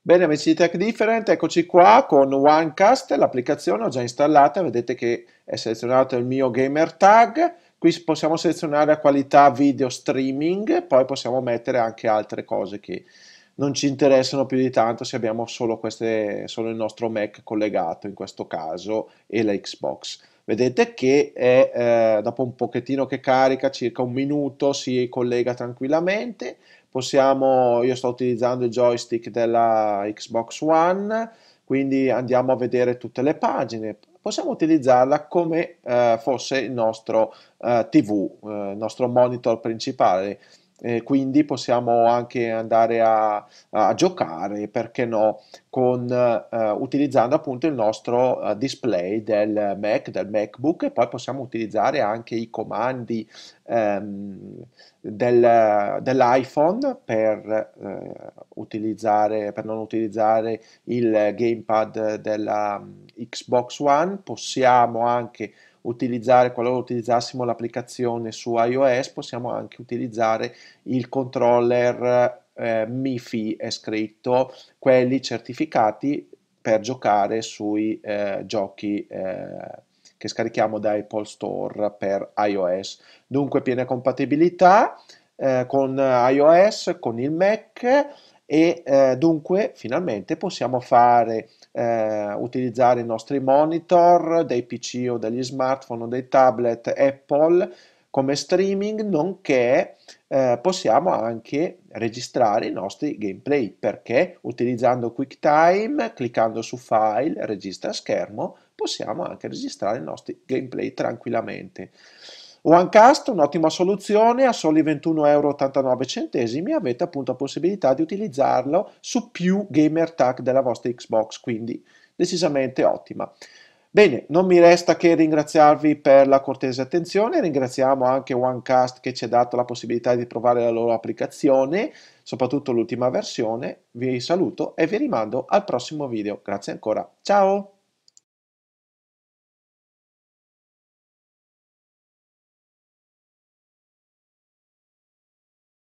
Bene amici di Tech Different, eccoci qua con OneCast, l'applicazione ho già installata, vedete che è selezionato il mio gamer tag, qui possiamo selezionare la qualità video streaming, poi possiamo mettere anche altre cose che non ci interessano più di tanto se abbiamo solo, queste, solo il nostro Mac collegato in questo caso e la Xbox vedete che è, eh, dopo un pochettino che carica, circa un minuto, si collega tranquillamente. Possiamo, io sto utilizzando il joystick della Xbox One, quindi andiamo a vedere tutte le pagine. Possiamo utilizzarla come eh, fosse il nostro eh, TV, eh, il nostro monitor principale eh, quindi possiamo anche andare a, a giocare, perché no, con, eh, utilizzando appunto il nostro eh, display del Mac, del MacBook e poi possiamo utilizzare anche i comandi ehm, del, dell'iPhone per, eh, utilizzare, per non utilizzare il gamepad della Xbox One, possiamo anche utilizzare, qualora utilizzassimo l'applicazione su iOS, possiamo anche utilizzare il controller eh, MIFI, è scritto, quelli certificati per giocare sui eh, giochi eh, che scarichiamo da Apple Store per iOS. Dunque piena compatibilità, eh, con iOS, con il Mac e eh, dunque finalmente possiamo fare eh, utilizzare i nostri monitor dei PC o degli smartphone o dei tablet Apple come streaming, nonché eh, possiamo anche registrare i nostri gameplay perché utilizzando QuickTime, cliccando su File, Registra schermo, possiamo anche registrare i nostri gameplay tranquillamente. OneCast, un'ottima soluzione, a soli 21,89 euro avete appunto la possibilità di utilizzarlo su più gamer tag della vostra Xbox, quindi decisamente ottima. Bene, non mi resta che ringraziarvi per la cortese attenzione, ringraziamo anche OneCast che ci ha dato la possibilità di provare la loro applicazione, soprattutto l'ultima versione. Vi saluto e vi rimando al prossimo video. Grazie ancora, ciao!